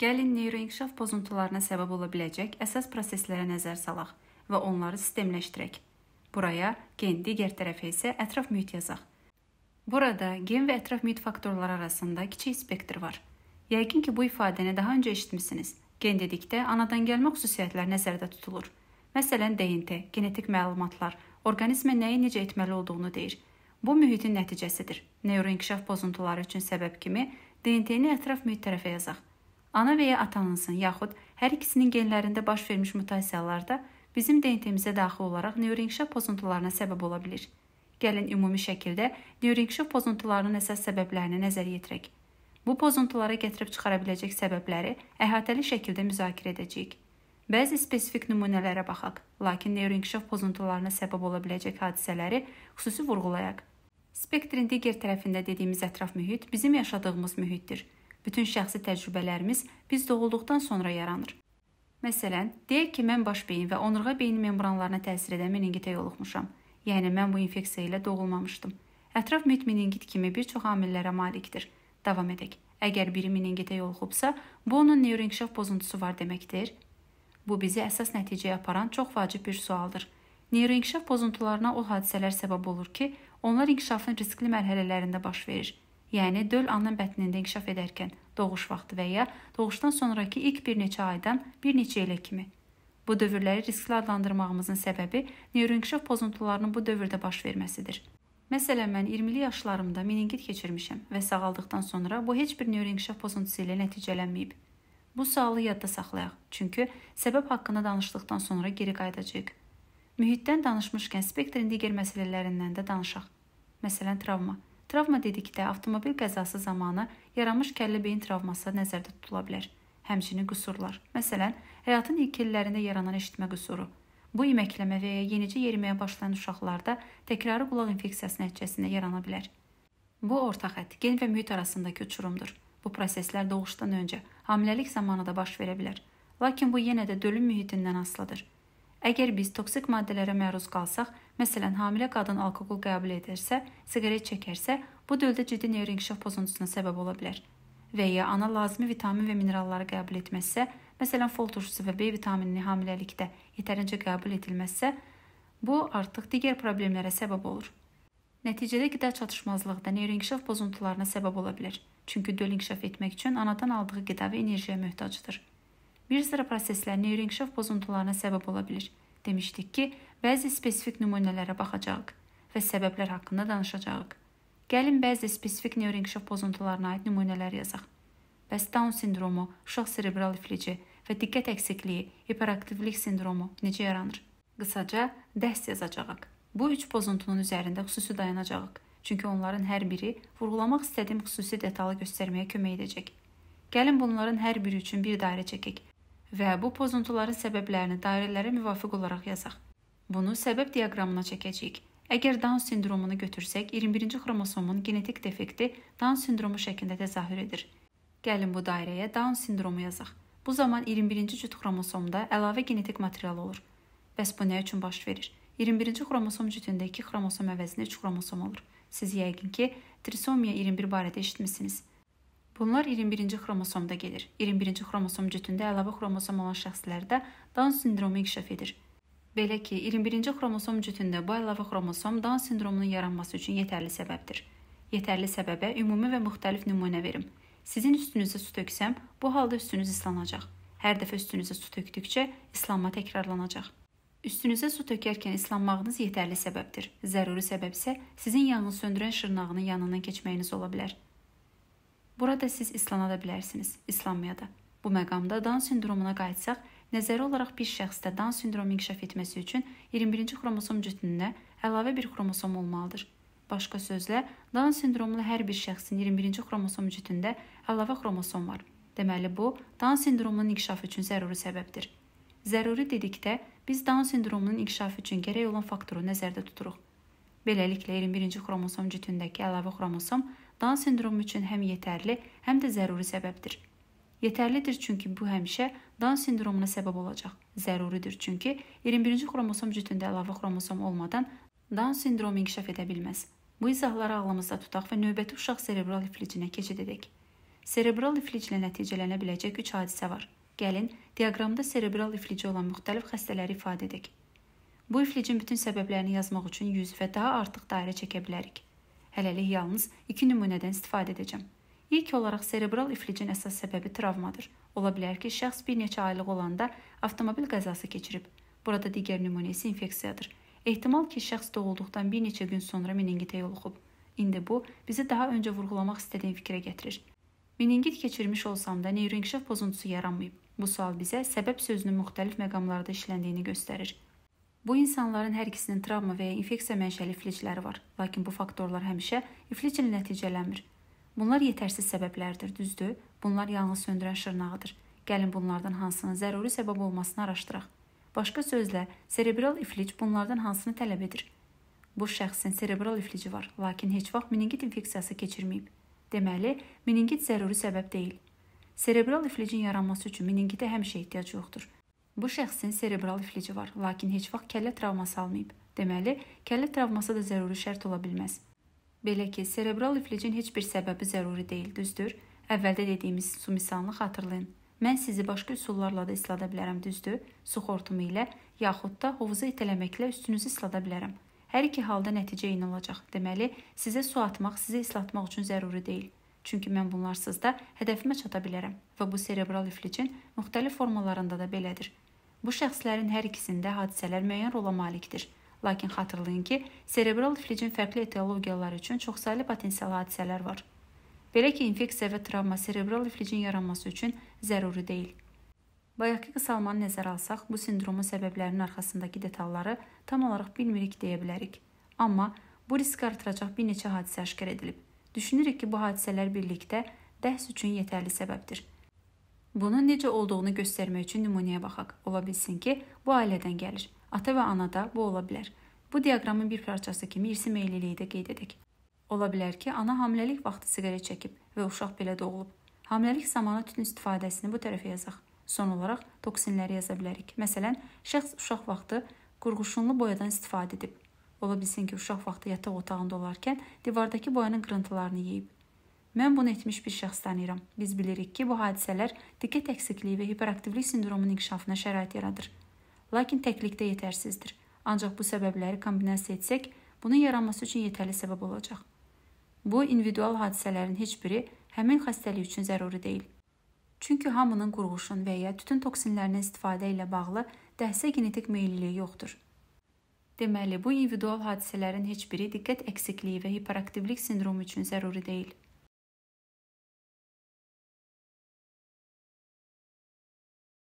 Gəlin neyroinkişaf pozuntularına səbəb ola biləcək əsas proseslərə nəzər salaq və onları sistemləşdirək. Buraya gen, digər tərəfə isə ətraf mühit yazaq. Burada gen və ətraf mühit faktorları arasında kiçik spektr var. Yəqin ki, bu ifadəni daha öncə eşitmisiniz. Gen dedikdə anadan gəlmə xüsusiyyətlər nəzərdə tutulur. Məsələn, DNT, genetik məlumatlar, orqanizmə nəyi necə etməli olduğunu deyir. Bu mühitin nəticəsidir. Neyroinkişaf pozuntuları üçün səbəb kimi DNT-ni ətraf mühit tərəfə yazaq. Ana və ya atanızın yaxud hər ikisinin genlərində baş vermiş mutasiyalarda bizim DNT-mizə daxil olaraq neyroinkişaf pozuntularına səbəb ola bilər. Gəlin ümumi şəkildə neyroinkişaf pozuntularının əsas səbəblərini nəzərə yetirək. Bu pozuntulara gətirib çıxara biləcək səbəbləri əhatəli şəkildə müzakirə edəcəyik. Bəzi spesifik nümunələrə baxaq, lakin neyroinkişaf pozuntularına səbəb ola biləcək hadisələri xüsusi vurğulayaq. Spektrin digər tərəfində dediyimiz ətraf mühit bizim yaşadığımız mühitdir. Bütün şəxsi təcrübələrimiz biz doğulduqdan sonra yaranır. Məsələn, deyək ki, mən baş beyin və onurğa beyni membranlarına təsir edən meningitə yoluxmuşam. Yəni mən bu infeksiya ilə doğulmamışdım. Ətraf mühit meningit kimi bir çox amillərə malikdir. Davam edək. Əgər biri meningitə yoluxubsa, bu onun neyroinkişaf pozuntusu var deməkdir. Bu bizi əsas nəticəyə aparan çox vacib bir sualdır. Neyroinkişaf pozuntularına o hadisələr səbəb olur ki, onlar inkişafın riskli mərhələlərində baş verir yəni döl ananın bətnində inkişaf edərkən doğuş vaxtı və ya doğuşdan sonrakı ilk bir neçə aydan bir neçə ilə kimi. Bu dövrləri riskli adlandırmağımızın səbəbi neyroinkişaf pozuntularının bu dövrdə baş verməsidir. Məsələn, mən 20-li yaşlarımda meningit keçirmişəm və sağaldıqdan sonra bu heç bir neyroinkişaf pozuntusu ilə nəticələnməyib. Bu sualı yadda saxlayaq, çünki səbəb haqqında danışdıqdan sonra geri qayıdacağıq. Mühitdən danışmışkən spektrin digər məsələlərindən də danışaq. Məsələn, travma. Travma dedikdə avtomobil qəzası zamanı yaranmış kəllə beyin travması nəzərdə tutula bilər. Həmçinin qüsurlar. Məsələn, həyatın ilk illərində yaranan eşitmə qüsuru. Bu iməkləmə və ya yenicə yeriməyə başlayan uşaqlarda təkrarı qulaq infeksiyası nəticəsində yarana bilər. Bu orta xətt gen və mühit arasındakı uçurumdur. Bu proseslər doğuşdan öncə, hamiləlik zamanı da baş verə bilər. Lakin bu yenə də dölün mühitindən asılıdır. Əgər biz toksik maddələrə məruz qalsaq, məsələn, hamilə qadın alkoqol qəbul edərsə, siqaret çəkərsə, bu dövrdə ciddi neyroinkişaf pozuntusuna səbəb ola bilər. Və ya ana lazımi vitamin və mineralları qəbul etməzsə, məsələn, fol turşusu və B vitaminini hamiləlikdə yetərincə qəbul edilməzsə, bu artıq digər problemlərə səbəb olur. Nəticədə qida çatışmazlığı neyroinkişaf pozuntularına səbəb ola bilər. Çünki döl inkişaf etmək üçün anadan aldığı qida və enerjiyə möhtacdır bir sıra proseslər neyroinkişaf pozuntularına səbəb ola bilir. Demişdik ki, bəzi spesifik nümunələrə baxacağıq və səbəblər haqqında danışacağıq. Gəlin bəzi spesifik neyroinkişaf pozuntularına aid nümunələr yazaq. Bəs Down sindromu, uşaq serebral iflici və diqqət əksikliyi, hiperaktivlik sindromu necə yaranır? Qısaca dərs yazacağıq. Bu üç pozuntunun üzərində xüsusi dayanacağıq, çünki onların hər biri vurğulamaq istədiyim xüsusi detalı göstərməyə kömək edəcək. Gəlin bunların hər biri üçün bir dairə çəkək və bu pozuntuların səbəblərini dairələrə müvafiq olaraq yazaq. Bunu səbəb diaqramına çəkəcəyik. Əgər Down sindromunu götürsək, 21-ci xromosomun genetik defekti Down sindromu şəklində təzahür edir. Gəlin bu dairəyə Down sindromu yazaq. Bu zaman 21-ci cüt xromosomda əlavə genetik material olur. Bəs bu nə üçün baş verir? 21-ci xromosom cütündə 2 xromosom əvəzinə 3 xromosom olur. Siz yəqin ki, trisomiya 21 barədə eşitmisiniz. Bunlar 21-ci xromosomda gedir. 21-ci xromosom cütündə əlavə xromosom olan şəxslərdə Down sindromu inkişaf edir. Belə ki, 21-ci xromosom cütündə bu əlavə xromosom Down sindromunun yaranması üçün yetərli səbəbdir. Yetərli səbəbə ümumi və müxtəlif nümunə verim. Sizin üstünüzə su töksəm, bu halda üstünüz islanacaq. Hər dəfə üstünüzə su tökdükcə islanma təkrarlanacaq. Üstünüzə su tökərkən islanmağınız yetərli səbəbdir. Zəruri səbəb isə sizin yanğın söndürən şırnağının yanından keçməyiniz ola bilər. Burada siz islana da bilərsiniz, islanmaya da. Bu məqamda Down sindromuna qayıtsaq, nəzəri olaraq bir şəxsdə Down sindromu inkişaf etməsi üçün 21-ci xromosom cütününə əlavə bir xromosom olmalıdır. Başqa sözlə, Down sindromlu hər bir şəxsin 21-ci xromosom cütündə əlavə xromosom var. Deməli bu Down sindromunun inkişafı üçün zəruri səbəbdir. Zəruri dedikdə biz Down sindromunun inkişafı üçün gərək olan faktoru nəzərdə tuturuq. Beləliklə 21-ci xromosom cütündəki əlavə xromosom Dan sindromu üçün həm yetərli, həm də zəruri səbəbdir. Yetərlidir çünki bu həmişə Dan sindromuna səbəb olacaq. Zəruridir çünki 21-ci xromosom cütündə əlavə xromosom olmadan Dan sindromu inkişaf edə bilməz. Bu izahları ağlımızda tutaq və növbəti uşaq serebral iflicinə keçid edək. Serebral ifliclə nəticələnə biləcək 3 hadisə var. Gəlin diaqramda serebral iflici olan müxtəlif xəstələri ifadə edək. Bu iflicin bütün səbəblərini yazmaq üçün 100 və daha artıq dairə çəkə bilərik. Hələlik yalnız iki nümunədən istifadə edəcəm. İlk olaraq serebral iflicin əsas səbəbi travmadır. Ola bilər ki, şəxs bir neçə aylıq olanda avtomobil qəzası keçirib. Burada digər nümunə isə infeksiyadır. Ehtimal ki, şəxs doğulduqdan bir neçə gün sonra meningitə yoluxub. İndi bu bizi daha öncə vurğulamaq istədiyim fikrə gətirir. Meningit keçirmiş olsam da neyroinkişaf pozuntusu yaranmayıb. Bu sual bizə səbəb sözünün müxtəlif məqamlarda işləndiyini göstərir. Bu insanların hər ikisinin travma və ya infeksiya mənşəli iflicləri var, lakin bu faktorlar həmişə ifliclə nəticələnmir. Bunlar yetərsiz səbəblərdir, düzdür? Bunlar yanğı söndürən şırnağıdır. Gəlin bunlardan hansının zəruri səbəb olmasını araşdıraq. Başqa sözlə, serebral iflic bunlardan hansını tələb edir? Bu şəxsin serebral iflici var, lakin heç vaxt meningit infeksiyası keçirməyib. Deməli, meningit zəruri səbəb deyil. Serebral iflicin yaranması üçün meningitə həmişə ehtiyac yoxdur. Bu şəxsin serebral iflici var, lakin heç vaxt kəllə travması almayıb. Deməli, kəllə travması da zəruri şərt ola bilməz. Belə ki, serebral iflicin heç bir səbəbi zəruri deyil, düzdür? Əvvəldə dediyimiz su misalını xatırlayın. Mən sizi başqa üsullarla da islada bilərəm, düzdür? Su xortumu ilə yaxud da hovuza itələməklə üstünüzü islada bilərəm. Hər iki halda nəticə eyni olacaq. Deməli, sizə su atmaq sizi islatmaq üçün zəruri deyil. Çünki mən bunlarsız da hədəfimə çata bilərəm və bu serebral iflicin müxtəlif formalarında da belədir. Bu şəxslərin hər ikisində hadisələr müəyyən rola malikdir. Lakin xatırlayın ki, serebral iflicin fərqli etiologiyaları üçün çoxsaylı potensial hadisələr var. Belə ki, infeksiya və travma serebral iflicin yaranması üçün zəruri deyil. Bayaqki qısalmanı nəzərə alsaq, bu sindromun səbəblərinin arxasındakı detalları tam olaraq bilmirik deyə bilərik. Amma bu riski artıracaq bir neçə hadisə aşkar edilib. Düşünürük ki, bu hadisələr birlikdə bəhs üçün yetərli səbəbdir. Bunun necə olduğunu göstərmək üçün nümunəyə baxaq. Ola bilsin ki, bu ailədən gəlir. Ata və anada bu ola bilər. Bu diaqramın bir parçası kimi irsi meylliliyi də qeyd edək. Ola bilər ki, ana hamiləlik vaxtı siqaret çəkib və uşaq belə doğulub. Hamiləlik zamanı tütün istifadəsini bu tərəfə yazaq. Son olaraq toksinləri yaza bilərik. Məsələn, şəxs uşaq vaxtı qurğuşunlu boyadan istifadə edib. Ola bilsin ki, uşaq vaxtı yataq otağında olarkən divardakı boyanın qırıntılarını yeyib. Mən bunu etmiş bir şəxs tanıyıram. Biz bilirik ki, bu hadisələr diqqət əksikliyi və hiperaktivlik sindromunun inkişafına şərait yaradır. Lakin təklikdə yetərsizdir. Ancaq bu səbəbləri kombinasiya etsək, bunun yaranması üçün yetərli səbəb olacaq. Bu individual hadisələrin heç biri həmin xəstəlik üçün zəruri deyil. Çünki hamının qurğuşun və ya tütün toksinlərindən istifadə ilə bağlı dəhsə genetik meyilliyi yoxdur. Deməli, bu individual hadisələrin heç biri diqqət əksikliyi və hiperaktivlik sindromu üçün zəruri deyil.